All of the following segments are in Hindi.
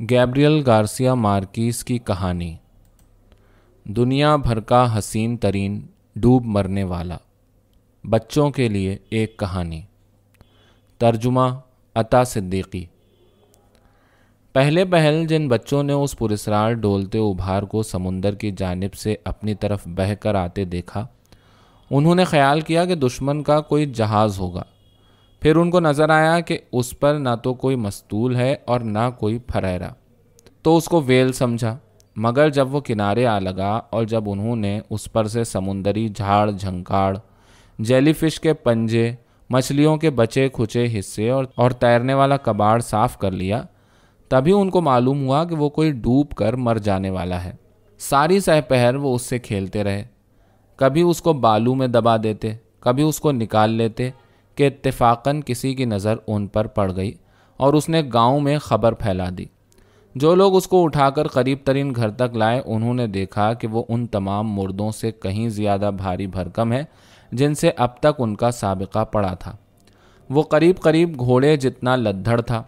गैब्रियल गार्सिया मार्किस की कहानी दुनिया भर का हसीन तरीन डूब मरने वाला बच्चों के लिए एक कहानी तर्जुमा अता सिद्दीकी पहले पहल जिन बच्चों ने उस पुरस्रार डोलते उभार को समुंदर की जानब से अपनी तरफ बह कर आते देखा उन्होंने ख्याल किया कि दुश्मन का कोई जहाज़ होगा फिर उनको नज़र आया कि उस पर ना तो कोई मस्तूल है और ना कोई फरहरा तो उसको वेल समझा मगर जब वो किनारे आ लगा और जब उन्होंने उस पर से समुंदरी झाड़ झंकाड़ जेलीफिश के पंजे मछलियों के बचे खुचे हिस्से और और तैरने वाला कबाड़ साफ कर लिया तभी उनको मालूम हुआ कि वो कोई डूब कर मर जाने वाला है सारी सहपहर वो उससे खेलते रहे कभी उसको बालू में दबा देते कभी उसको निकाल लेते कि इतफाक़न किसी की नज़र उन पर पड़ गई और उसने गांव में खबर फैला दी जो लोग उसको उठाकर करीब तरीन घर तक लाए उन्होंने देखा कि वो उन तमाम मुर्दों से कहीं ज़्यादा भारी भरकम है जिनसे अब तक उनका सबका पड़ा था वो करीब करीब घोड़े जितना लद्दड़ था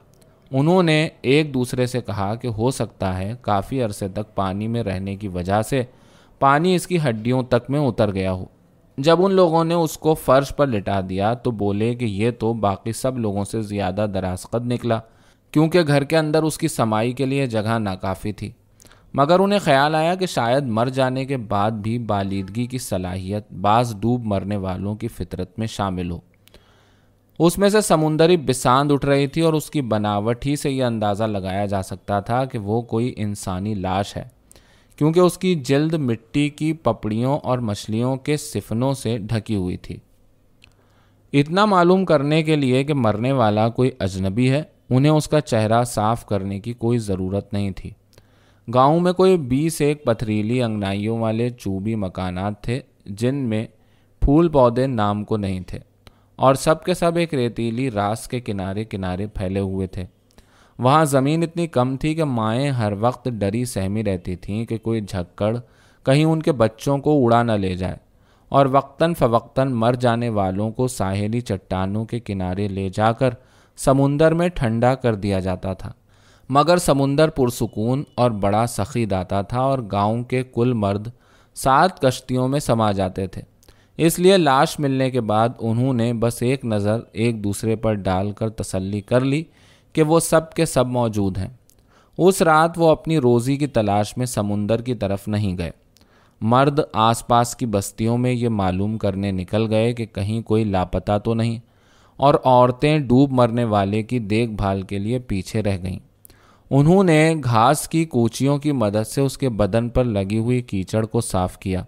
उन्होंने एक दूसरे से कहा कि हो सकता है काफ़ी अरसे तक पानी में रहने की वजह से पानी इसकी हड्डियों तक में उतर गया हो जब उन लोगों ने उसको फर्श पर लिटा दिया तो बोले कि यह तो बाकी सब लोगों से ज़्यादा दरासकत निकला क्योंकि घर के अंदर उसकी समाई के लिए जगह नाकाफ़ी थी मगर उन्हें ख्याल आया कि शायद मर जाने के बाद भी बालीदगी की सलाहियत बाज डूब मरने वालों की फितरत में शामिल हो उसमें से समुंदरी बिसांद उठ रही थी और उसकी बनावट ही से यह अंदाज़ा लगाया जा सकता था कि वो कोई इंसानी लाश है क्योंकि उसकी जल्द मिट्टी की पपड़ियों और मछलियों के सिफनों से ढकी हुई थी इतना मालूम करने के लिए कि मरने वाला कोई अजनबी है उन्हें उसका चेहरा साफ करने की कोई ज़रूरत नहीं थी गांव में कोई बीस एक पथरीली अंगनाइयों वाले चूबी मकानात थे जिनमें फूल पौधे नाम को नहीं थे और सब के सब एक रेतीली रास के किनारे किनारे फैले हुए थे वहाँ ज़मीन इतनी कम थी कि माएँ हर वक्त डरी सहमी रहती थीं कि कोई झक्कड़ कहीं उनके बच्चों को उड़ा न ले जाए और वक्तन फवक्तन मर जाने वालों को साहेली चट्टानों के किनारे ले जाकर समुंदर में ठंडा कर दिया जाता था मगर समुंदर पुरसकून और बड़ा सखी दाता था और गांव के कुल मर्द सात कश्तियों में समा जाते थे इसलिए लाश मिलने के बाद उन्होंने बस एक नज़र एक दूसरे पर डालकर तसल्ली कर ली कि वो सब के सब मौजूद हैं उस रात वो अपनी रोज़ी की तलाश में समुंदर की तरफ नहीं गए मर्द आसपास की बस्तियों में ये मालूम करने निकल गए कि कहीं कोई लापता तो नहीं और औरतें डूब मरने वाले की देखभाल के लिए पीछे रह गईं उन्होंने घास की कूचियों की मदद से उसके बदन पर लगी हुई कीचड़ को साफ किया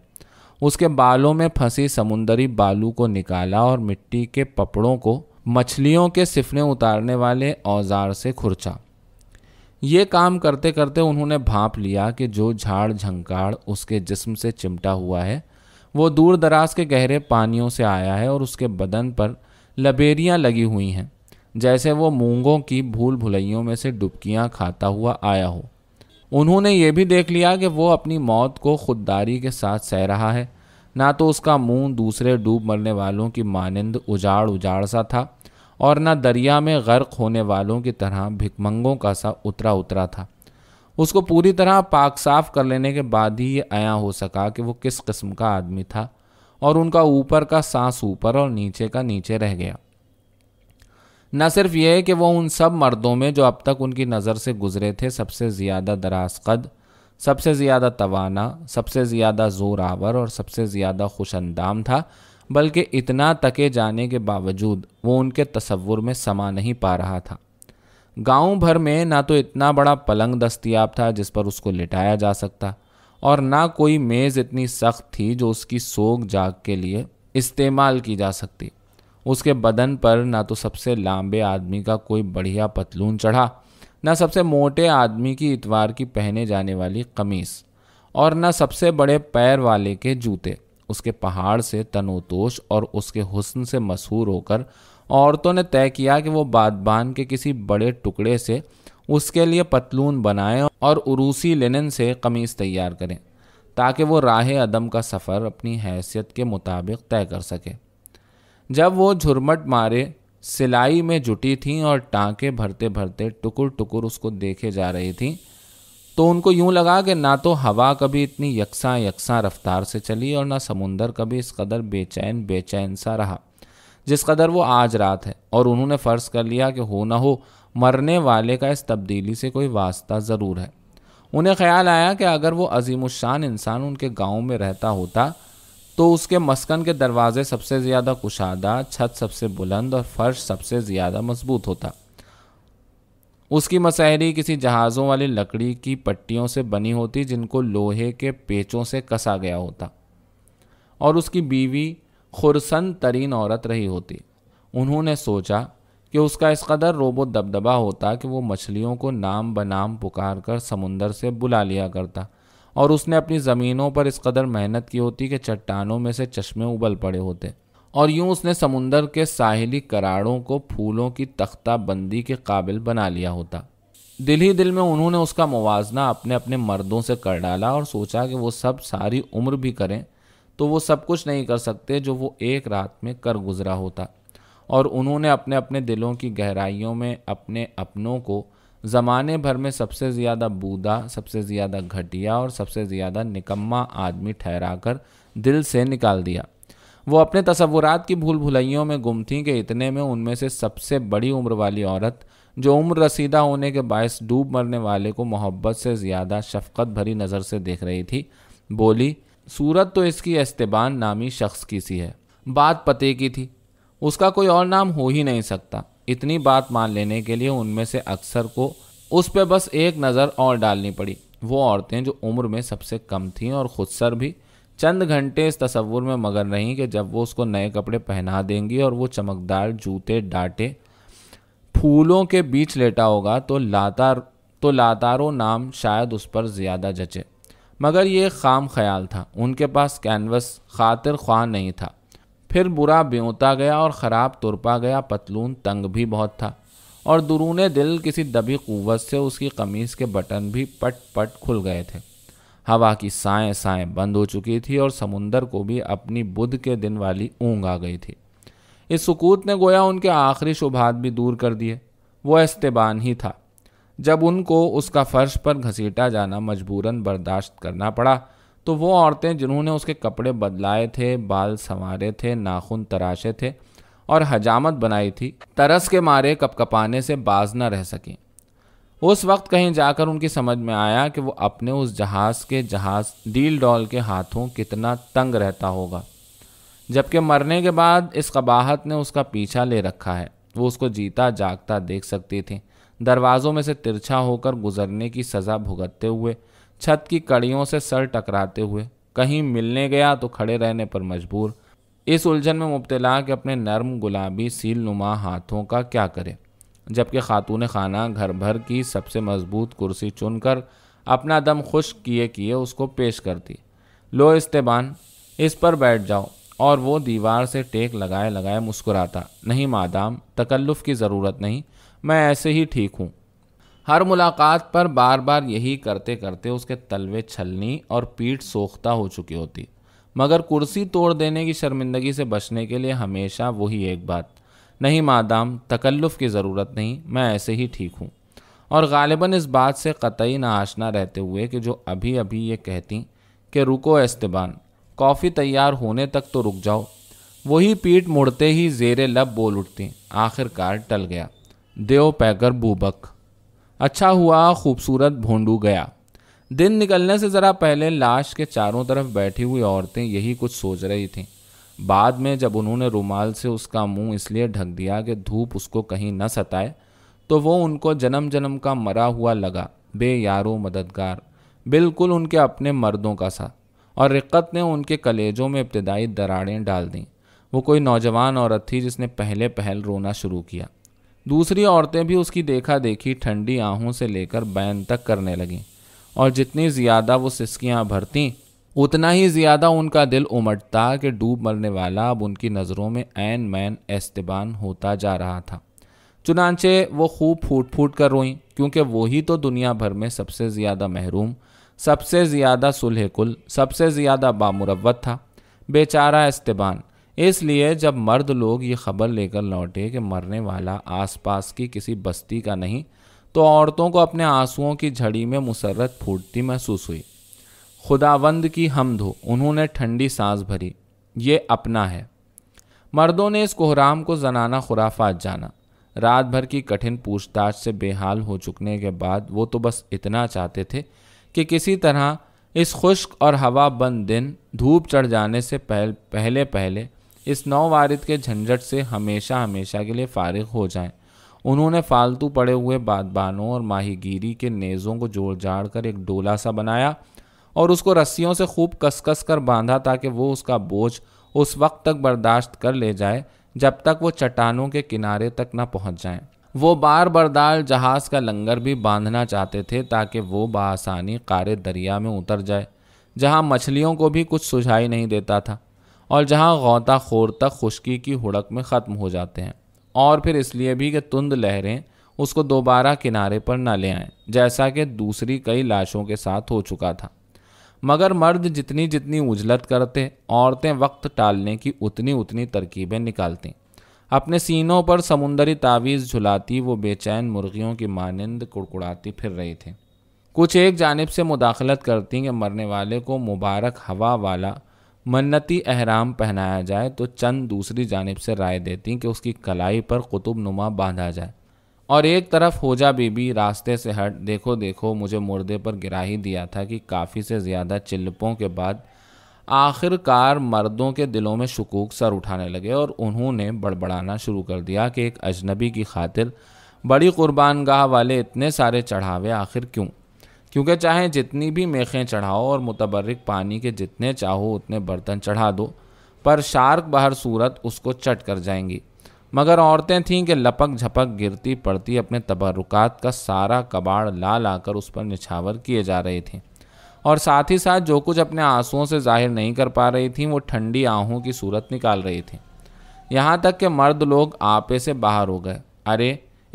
उसके बालों में फंसी समुंदरी बालू को निकाला और मिट्टी के पपड़ों को मछलियों के सिफने उतारने वाले औजार से खुरचा ये काम करते करते उन्होंने भाप लिया कि जो झाड़ झंकाड़ उसके जिस्म से चिमटा हुआ है वो दूर दराज के गहरे पानियों से आया है और उसके बदन पर लबेरियाँ लगी हुई हैं जैसे वो मूंगों की भूल भुलैयों में से डुबकियाँ खाता हुआ आया हो उन्होंने ये भी देख लिया कि वो अपनी मौत को खुददारी के साथ सह रहा है ना तो उसका मुंह दूसरे डूब मरने वालों की मानंद उजाड़ उजाड़ सा था और ना दरिया में गर्क होने वालों की तरह भिकमंगों का सा उतरा उतरा था उसको पूरी तरह पाक साफ कर लेने के बाद ही ये आया हो सका कि वो किस किस्म का आदमी था और उनका ऊपर का सांस ऊपर और नीचे का नीचे रह गया न सिर्फ ये कि वो उन सब मर्दों में जो अब तक उनकी नज़र से गुजरे थे सबसे ज़्यादा दराज कद सबसे ज़्यादा तवाना सबसे ज़्यादा जोरावर और सबसे ज़्यादा खुश अंदाम था बल्कि इतना तके जाने के बावजूद वो उनके तस्वुर में समा नहीं पा रहा था गांव भर में ना तो इतना बड़ा पलंग दस्तियाब था जिस पर उसको लिटाया जा सकता और ना कोई मेज़ इतनी सख्त थी जो उसकी सोग जाग के लिए इस्तेमाल की जा सकती उसके बदन पर ना तो सबसे लांबे आदमी का कोई बढ़िया पतलून चढ़ा न सबसे मोटे आदमी की इतवार की पहने जाने वाली कमीज़ और न सबसे बड़े पैर वाले के जूते उसके पहाड़ से तनोतोष और उसके हुस्न से मशहूर होकर औरतों ने तय किया कि वो बादबान के किसी बड़े टुकड़े से उसके लिए पतलून बनाएं और उरूसी लिनन से कमीज़ तैयार करें ताकि वो राह अदम का सफ़र अपनी हैसियत के मुताबिक तय कर सके जब वो झुरमट मारे सिलाई में जुटी थीं और टांके भरते भरते टुकुर टुकुर उसको देखे जा रही थीं तो उनको यूं लगा कि ना तो हवा कभी इतनी यकसा यकसा रफ्तार से चली और ना समुंदर कभी इस कदर बेचैन बेचैन सा रहा जिस कदर वो आज रात है और उन्होंने फ़र्ज़ कर लिया कि हो ना हो मरने वाले का इस तब्दीली से कोई वास्ता ज़रूर है उन्हें ख्याल आया कि अगर वो अजीम शान इंसान उनके गांव में रहता होता तो उसके मस्कन के दरवाज़े सबसे ज़्यादा कुशादा छत सबसे बुलंद और फर्श सबसे ज़्यादा मजबूत होता उसकी मसहरी किसी जहाज़ों वाली लकड़ी की पट्टियों से बनी होती जिनको लोहे के पेचों से कसा गया होता और उसकी बीवी खुरसन तरीन औरत रही होती उन्होंने सोचा कि उसका इस कदर रोबो दबदबा होता कि वो मछलियों को नाम बनाम पुकार कर समुंदर से बुला लिया करता और उसने अपनी ज़मीनों पर इस कदर मेहनत की होती कि चट्टानों में से चश्मे उबल पड़े होते और यूं उसने समुंदर के साहिली कराड़ों को फूलों की तख्ता बंदी के काबिल बना लिया होता दिल ही दिल में उन्होंने उसका मुवजना अपने अपने मर्दों से कर डाला और सोचा कि वो सब सारी उम्र भी करें तो वो सब कुछ नहीं कर सकते जो वो एक रात में कर गुजरा होता और उन्होंने अपने अपने दिलों की गहराइयों में अपने अपनों को ज़माने भर में सबसे ज़्यादा बूदा सबसे ज़्यादा घटिया और सबसे ज़्यादा निकम्मा आदमी ठहरा कर दिल से निकाल दिया वो अपने तस्वुरात की भूल भुलैयों में गुम थी कि इतने में उनमें से सबसे बड़ी उम्र वाली औरत जो उम्र रसीदा होने के बायस डूब मरने वाले को मोहब्बत से ज़्यादा शफकत भरी नज़र से देख रही थी बोली सूरत तो इसकी इस्तेबान नामी शख्स की सी है बात पते की थी उसका कोई और नाम हो ही नहीं सकता इतनी बात मान लेने के लिए उनमें से अक्सर को उस पर बस एक नज़र और डालनी पड़ी वो औरतें जो उम्र में सबसे कम थीं और खुदसर भी चंद घंटे इस तस्वुर में मगर रहीं कि जब वो उसको नए कपड़े पहना देंगी और वो चमकदार जूते डांटे फूलों के बीच लेटा होगा तो लातार तो लातारो नाम शायद उस पर ज़्यादा जचे मगर ये खाम ख्याल था उनके पास कैनवस खातिर ख्वा नहीं था फिर बुरा ब्योता गया और ख़राब तुरपा गया पतलून तंग भी बहुत था और दुरून दिल किसी दबी कुवत से उसकी कमीज़ के बटन भी पट पट खुल गए थे हवा की साएं साएं बंद हो चुकी थी और समुंदर को भी अपनी बुध के दिन वाली ऊँग आ गई थी इस सुकूत ने गोया उनके आखिरी शुभात भी दूर कर दिए वो इस्तेबान ही था जब उनको उसका फर्श पर घसीटा जाना मजबूरन बर्दाश्त करना पड़ा तो वो औरतें जिन्होंने उसके कपड़े बदलाए थे बाल संवारे थे नाखून तराशे थे और हजामत बनाई थी तरस के मारे कपकपाने से बाज न रह सकें उस वक्त कहीं जाकर उनकी समझ में आया कि वो अपने उस जहाज़ के जहाज़ डील डॉल के हाथों कितना तंग रहता होगा जबकि मरने के बाद इस कबाहत ने उसका पीछा ले रखा है वो उसको जीता जागता देख सकती थी दरवाज़ों में से तिरछा होकर गुजरने की सज़ा भुगतते हुए छत की कड़ियों से सर टकराते हुए कहीं मिलने गया तो खड़े रहने पर मजबूर इस उलझन में मुबतला के अपने नरम गुलाबी सील नुमा हाथों का क्या करें जबकि खातून खाना घर भर की सबसे मजबूत कुर्सी चुनकर अपना दम खुश्क किए किए उसको पेश करती लो इस्तेबान इस पर बैठ जाओ और वो दीवार से टेक लगाए लगाए मुस्कुराता नहीं मादाम तकल्लुफ़ की ज़रूरत नहीं मैं ऐसे ही ठीक हूँ हर मुलाकात पर बार बार यही करते करते उसके तलवे छलनी और पीठ सोखता हो चुकी होती मगर कुर्सी तोड़ देने की शर्मिंदगी से बचने के लिए हमेशा वही एक बात नहीं मादाम तकल्लुफ़ की ज़रूरत नहीं मैं ऐसे ही ठीक हूँ और गालिबा इस बात से कतई ना आशना रहते हुए कि जो अभी अभी ये कहती कि रुको एस्तबान कॉफ़ी तैयार होने तक तो रुक जाओ वही पीठ मुड़ते ही जेरे लब बोल उठती आखिरकार टल गया देव पैकर बूबक अच्छा हुआ खूबसूरत भोंडू गया दिन निकलने से ज़रा पहले लाश के चारों तरफ बैठी हुई औरतें यही कुछ सोच रही थीं बाद में जब उन्होंने रुमाल से उसका मुंह इसलिए ढक दिया कि धूप उसको कहीं न सताए तो वो उनको जन्म जन्म का मरा हुआ लगा बे यारो मददगार बिल्कुल उनके अपने मर्दों का सा और रिक्कत ने उनके कलेजों में इब्तदाई दराड़ें डाल दी वो कोई नौजवान औरत थी जिसने पहले पहल रोना शुरू किया दूसरी औरतें भी उसकी देखा देखी ठंडी आहों से लेकर बैन तक करने लगीं और जितनी ज़्यादा वो सिसकियाँ भरती उतना ही ज़्यादा उनका दिल उमटता कि डूब मरने वाला अब उनकी नज़रों में ऐन मैन एस्तबान होता जा रहा था चुनाचे वो खूब फूट फूट कर रोईं क्योंकि वही तो दुनिया भर में सबसे ज़्यादा महरूम सबसे ज़्यादा सुलह कुल सबसे ज़्यादा बामुरवत था बेचारा इस्तेबान इसलिए जब मर्द लोग ये खबर लेकर लौटे कि मरने वाला आसपास की किसी बस्ती का नहीं तो औरतों को अपने आंसुओं की झड़ी में मुसरत फूटती महसूस हुई खुदावंद की हमद हो उन्होंने ठंडी सांस भरी ये अपना है मर्दों ने इस कोहराम को जनाना खुराफात जाना रात भर की कठिन पूछताछ से बेहाल हो चुकने के बाद वो तो बस इतना चाहते थे कि किसी तरह इस खुश्क और हवा बंद दिन धूप चढ़ जाने से पहल, पहले पहले इस नौ वारिद के झंझट से हमेशा हमेशा के लिए फारिग हो जाएं उन्होंने फालतू पड़े हुए बादबानों और माहीगीरी के नेज़ों को जोड़ जाड़ कर एक डोला सा बनाया और उसको रस्सियों से खूब कसकस कर बांधा ताकि वो उसका बोझ उस वक्त तक बर्दाश्त कर ले जाए जब तक वो चट्टानों के किनारे तक ना पहुंच जाएं। वो बार बरदार जहाज़ का लंगर भी बांधना चाहते थे ताकि वो बासानी कार दरिया में उतर जाए जहाँ मछलियों को भी कुछ सुझाई नहीं देता था और जहाँ गौता खोर तक खुश्की की हुड़क में ख़त्म हो जाते हैं और फिर इसलिए भी कि तुंद लहरें उसको दोबारा किनारे पर न ले आएँ जैसा कि दूसरी कई लाशों के साथ हो चुका था मगर मर्द जितनी जितनी उजलत करते औरतें वक्त टालने की उतनी उतनी तरकीबें निकालती अपने सीनों पर समुंदरी तावीज़ झुलाती वो बेचैन मुर्गियों की मानंद कुड़कुड़ाती फिर रही थी कुछ एक जानब से मुदाखलत करती कि मरने वाले को मुबारक हवा वाला मन्नती अहराम पहनाया जाए तो चंद दूसरी जानब से राय देती कि उसकी कलाई पर कुतुब नुमा बांधा जाए और एक तरफ होजा बीबी रास्ते से हट देखो देखो मुझे मुर्दे पर गिरा ही दिया था कि काफ़ी से ज़्यादा चिल्पों के बाद आखिरकार मर्दों के दिलों में शकूक सर उठाने लगे और उन्होंने बड़बड़ाना शुरू कर दिया कि एक अजनबी की खातिर बड़ी कुर्बान गाह वाले इतने सारे चढ़ावे आखिर क्यों क्योंकि चाहे जितनी भी मेखें चढ़ाओ और मुतबरक पानी के जितने चाहो उतने बर्तन चढ़ा दो पर शार्क बहर सूरत उसको चट कर जाएंगी मगर औरतें थीं कि लपक झपक गिरती पड़ती अपने तबरुकात का सारा कबाड़ ला लाकर उस पर निछावर किए जा रहे थे और साथ ही साथ जो कुछ अपने आंसुओं से जाहिर नहीं कर पा रही थीं वो ठंडी आहों की सूरत निकाल रही थीं यहाँ तक कि मर्द लोग आपे से बाहर हो गए अरे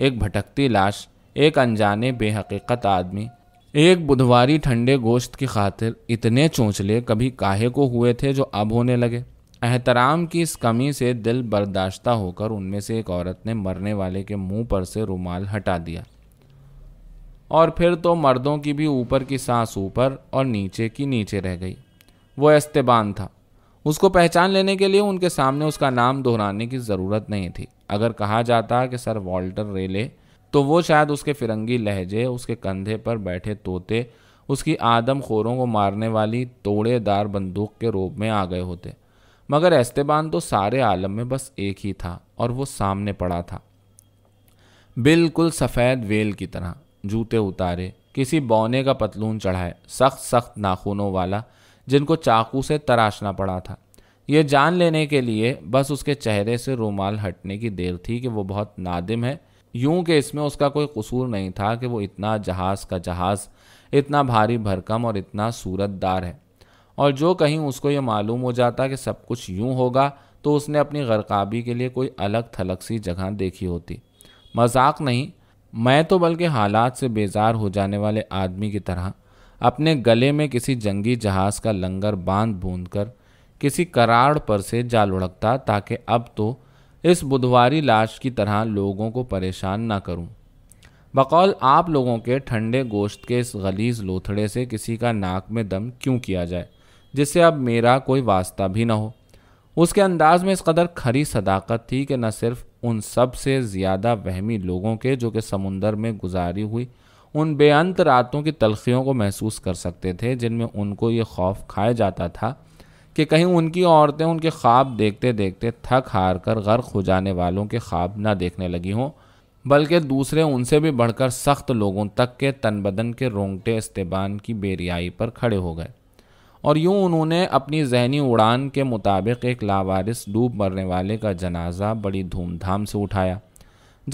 एक भटकती लाश एक अनजाने बेहकीकत आदमी एक बुधवारी ठंडे गोश्त की खातिर इतने चोंचले कभी काहे को हुए थे जो अब होने लगे एहतराम की इस कमी से दिल बर्दाश्ता होकर उनमें से एक औरत ने मरने वाले के मुंह पर से रुमाल हटा दिया और फिर तो मर्दों की भी ऊपर की सांस ऊपर और नीचे की नीचे रह गई वो एस्तेबान था उसको पहचान लेने के लिए उनके सामने उसका नाम दोहराने की ज़रूरत नहीं थी अगर कहा जाता कि सर वॉल्टर रेले तो वो शायद उसके फिरंगी लहजे उसके कंधे पर बैठे तोते उसकी आदम खोरों को मारने वाली तोड़ेदार बंदूक के रूप में आ गए होते मगर एस्तेबान तो सारे आलम में बस एक ही था और वो सामने पड़ा था बिल्कुल सफ़ेद वेल की तरह जूते उतारे किसी बौने का पतलून चढ़ाए सख्त सख्त नाखूनों वाला जिनको चाकू से तराशना पड़ा था ये जान लेने के लिए बस उसके चेहरे से रूमाल हटने की देर थी कि वो बहुत नादिम है यूं कि इसमें उसका कोई कसूर नहीं था कि वो इतना जहाज़ का जहाज़ इतना भारी भरकम और इतना सूरतदार है और जो कहीं उसको ये मालूम हो जाता कि सब कुछ यूं होगा तो उसने अपनी गरकाबी के लिए कोई अलग थलग सी जगह देखी होती मजाक नहीं मैं तो बल्कि हालात से बेजार हो जाने वाले आदमी की तरह अपने गले में किसी जंगी जहाज़ का लंगर बांध बूंद कर किसी कराड़ पर से जा लुढ़कता ताकि अब तो इस बुधवारी लाश की तरह लोगों को परेशान ना करूं। बकौल आप लोगों के ठंडे गोश्त के इस गलीज लोथड़े से किसी का नाक में दम क्यों किया जाए जिससे अब मेरा कोई वास्ता भी ना हो उसके अंदाज में इस कदर खरी सदाकत थी कि न सिर्फ उन सब से ज़्यादा वहमी लोगों के जो कि समुंदर में गुजारी हुई उन बेअंत रातों की तलखियों को महसूस कर सकते थे जिनमें उनको ये खौफ खाया जाता था कि कहीं उनकी औरतें उनके ख्वाब देखते देखते थक हार कर गर्क हो जाने वालों के ख्वाब ना देखने लगी हों बल्कि दूसरे उनसे भी बढ़कर सख्त लोगों तक के तन बदन के रोंगटे इस्तेबान की बेरियाई पर खड़े हो गए और यूं उन्होंने अपनी जहनी उड़ान के मुताबिक एक लावारिस डूब मरने वाले का जनाजा बड़ी धूमधाम से उठाया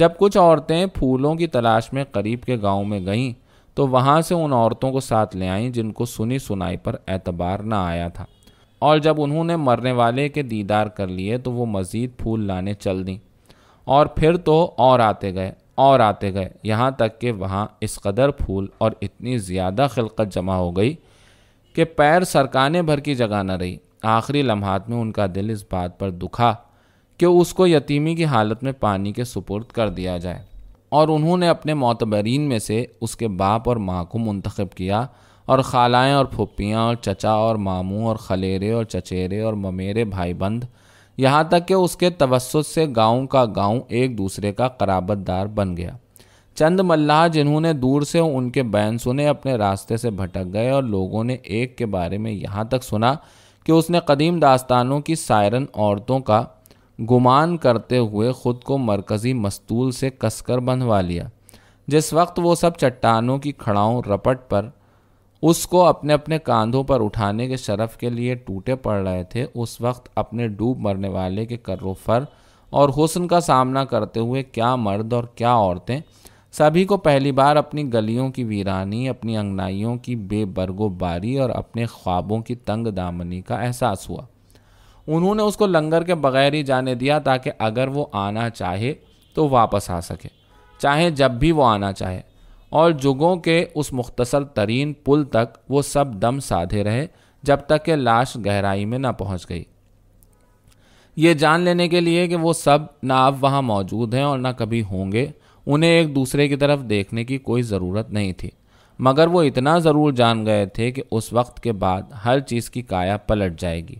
जब कुछ औरतें फूलों की तलाश में करीब के गांव में गईं तो वहां से उन औरतों को साथ ले आईं जिनको सुनी सुनाई पर एतबार न आया था और जब उन्होंने मरने वाले के दीदार कर लिए तो वो मज़ीद फूल लाने चल दी और फिर तो और आते गए और आते गए यहाँ तक कि वहाँ इस कदर फूल और इतनी ज़्यादा खिलकत जमा हो गई कि पैर सरकाने भर की जगह न रही आखिरी लम्हात में उनका दिल इस बात पर दुखा कि उसको यतीमी की हालत में पानी के सुपुर्द कर दिया जाए और उन्होंने अपने मोतबरीन में से उसके बाप और माँ को मंतखब किया और खालाएँ और फुप्पियाँ और चचा और मामू और खलेरे और चचेरे और ममेरे भाईबंद यहाँ तक कि उसके तवसत से गांव का गांव एक दूसरे का कराबतदार बन गया चंद मल्लाह जिन्होंने दूर से उनके बैन सुने अपने रास्ते से भटक गए और लोगों ने एक के बारे में यहाँ तक सुना कि उसने कदीम दास्तानों की सायरन औरतों का गुमान करते हुए ख़ुद को मरकज़ी मस्तूल से कसकर बंधवा लिया जिस वक्त वो सब चट्टानों की खड़ाओं रपट पर उसको अपने अपने कांधों पर उठाने के शरफ के लिए टूटे पड़ रहे थे उस वक्त अपने डूब मरने वाले के करोफर और हुसन का सामना करते हुए क्या मर्द और क्या औरतें सभी को पहली बार अपनी गलियों की वीरानी अपनी अंगनाइयों की बेबरगो बारी और अपने ख्वाबों की तंग दामनी का एहसास हुआ उन्होंने उसको लंगर के बगैर ही जाने दिया ताकि अगर वो आना चाहे तो वापस आ सके चाहे जब भी वो आना चाहे और जुगों के उस मुख्तसर तरीन पुल तक वो सब दम साधे रहे जब तक के लाश गहराई में ना पहुंच गई ये जान लेने के लिए कि वो सब ना अब वहाँ मौजूद हैं और ना कभी होंगे उन्हें एक दूसरे की तरफ देखने की कोई ज़रूरत नहीं थी मगर वो इतना ज़रूर जान गए थे कि उस वक्त के बाद हर चीज़ की काया पलट जाएगी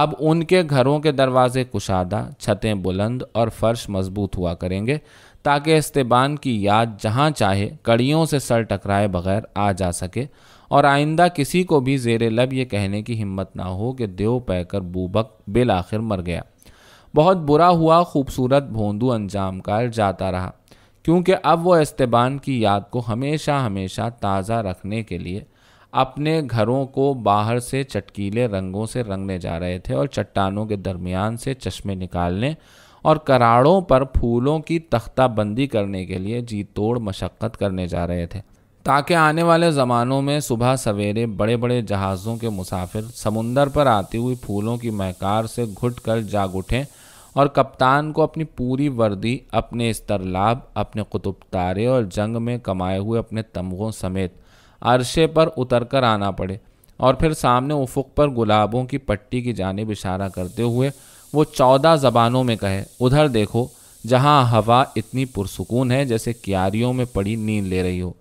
अब उनके घरों के दरवाजे कुशादा छतें बुलंद और फर्श मजबूत हुआ करेंगे ताकि इस्तेबान की याद जहाँ चाहे कड़ियों से सर टकराए बगैर आ जा सके और आइंदा किसी को भी जेर लब ये कहने की हिम्मत ना हो कि देव पैकर बूबक बिल आखिर मर गया बहुत बुरा हुआ खूबसूरत भोंदू अंजाम कार जाता रहा क्योंकि अब वो इस्तेबान की याद को हमेशा हमेशा ताज़ा रखने के लिए अपने घरों को बाहर से चटकीले रंगों से रंगने जा रहे थे और चट्टानों के दरमियान से चश्मे निकालने और कराड़ों पर फूलों की तख्ताबंदी करने के लिए जी तोड़ मशक्क़त करने जा रहे थे ताकि आने वाले ज़मानों में सुबह सवेरे बड़े बड़े जहाज़ों के मुसाफिर समुंदर पर आती हुई फूलों की महकार से घुट कर जाग उठें और कप्तान को अपनी पूरी वर्दी अपने इस्तरलाब अपने कुतुब तारे और जंग में कमाए हुए अपने तमगों समेत अरशे पर उतर कर आना पड़े और फिर सामने उफुक पर गुलाबों की पट्टी की जानब इशारा करते हुए वो चौदह ज़बानों में कहे उधर देखो जहाँ हवा इतनी पुरसकून है जैसे क्यारियों में पड़ी नींद ले रही हो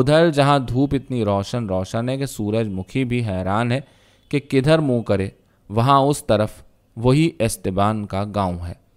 उधर जहाँ धूप इतनी रोशन रोशन है कि सूरजमुखी भी हैरान है कि किधर मुंह करे वहाँ उस तरफ वही इस्तेबान का गांव है